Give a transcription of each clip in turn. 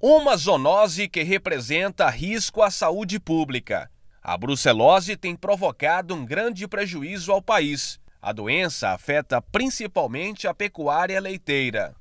uma zoonose que representa risco à saúde pública. A brucelose tem provocado um grande prejuízo ao país. A doença afeta principalmente a pecuária leiteira.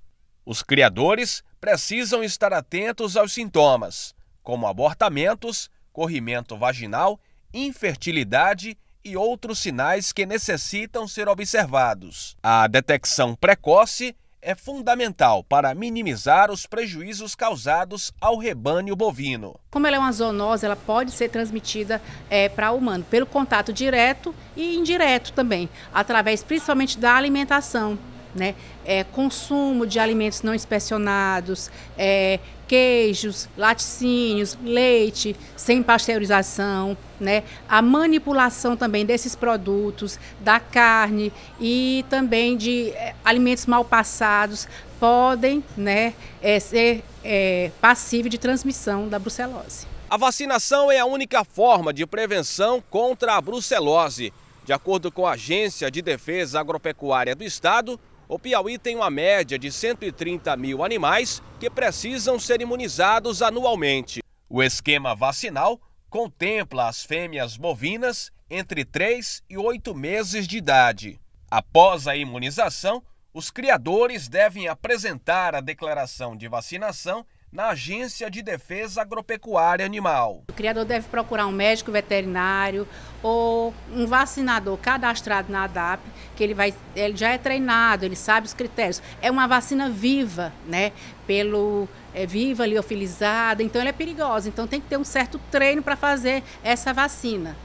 Os criadores precisam estar atentos aos sintomas, como abortamentos, corrimento vaginal, infertilidade e outros sinais que necessitam ser observados. A detecção precoce é fundamental para minimizar os prejuízos causados ao rebanho bovino. Como ela é uma zoonose, ela pode ser transmitida é, para o humano pelo contato direto e indireto também, através principalmente da alimentação né? É, consumo de alimentos não inspecionados, é, queijos, laticínios, leite sem pasteurização, né? a manipulação também desses produtos, da carne e também de é, alimentos mal passados podem né, é, ser é, passíveis de transmissão da brucelose. A vacinação é a única forma de prevenção contra a brucelose. De acordo com a Agência de Defesa Agropecuária do Estado, o Piauí tem uma média de 130 mil animais que precisam ser imunizados anualmente. O esquema vacinal contempla as fêmeas bovinas entre 3 e 8 meses de idade. Após a imunização, os criadores devem apresentar a declaração de vacinação na Agência de Defesa Agropecuária Animal. O criador deve procurar um médico veterinário ou um vacinador cadastrado na ADAP, que ele, vai, ele já é treinado, ele sabe os critérios. É uma vacina viva, né? Pelo é viva, liofilizada, então ela é perigosa. Então tem que ter um certo treino para fazer essa vacina.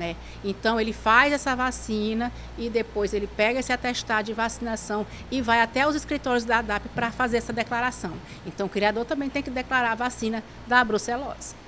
Né? Então ele faz essa vacina e depois ele pega esse atestado de vacinação e vai até os escritórios da ADAP para fazer essa declaração. Então o criador também tem que declarar a vacina da brucelose.